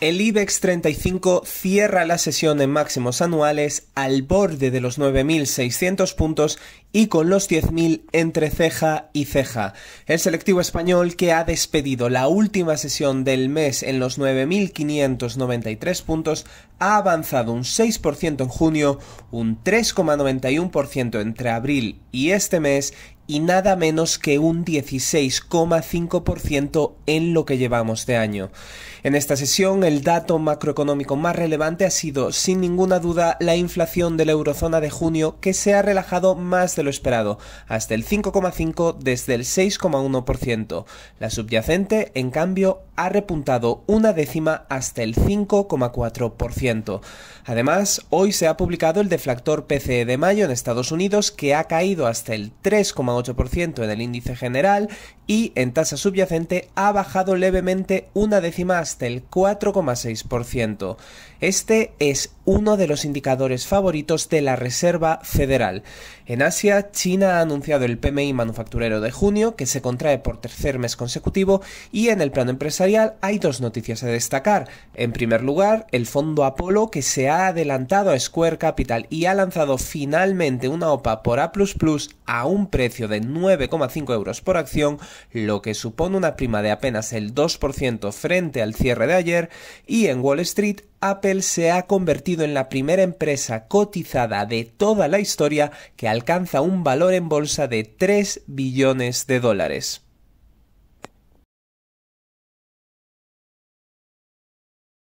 El IBEX 35 cierra la sesión en máximos anuales al borde de los 9.600 puntos y con los 10.000 entre ceja y ceja. El selectivo español que ha despedido la última sesión del mes en los 9.593 puntos ha avanzado un 6% en junio, un 3,91% entre abril y este mes y nada menos que un 16,5% en lo que llevamos de año. En esta sesión, el dato macroeconómico más relevante ha sido, sin ninguna duda, la inflación de la eurozona de junio, que se ha relajado más de lo esperado, hasta el 5,5 desde el 6,1%. La subyacente, en cambio, ha repuntado una décima hasta el 5,4%. Además, hoy se ha publicado el deflactor PCE de mayo en Estados Unidos, que ha caído hasta el 3,1% en el índice general y en tasa subyacente ha bajado levemente una décima hasta el 4,6%. Este es uno de los indicadores favoritos de la Reserva Federal. En Asia, China ha anunciado el PMI manufacturero de junio, que se contrae por tercer mes consecutivo, y en el plano empresarial hay dos noticias a destacar. En primer lugar, el fondo Apolo, que se ha adelantado a Square Capital y ha lanzado finalmente una OPA por A a un precio de 9,5 euros por acción, lo que supone una prima de apenas el 2% frente al cierre de ayer, y en Wall Street Apple se ha convertido en la primera empresa cotizada de toda la historia que alcanza un valor en bolsa de 3 billones de dólares.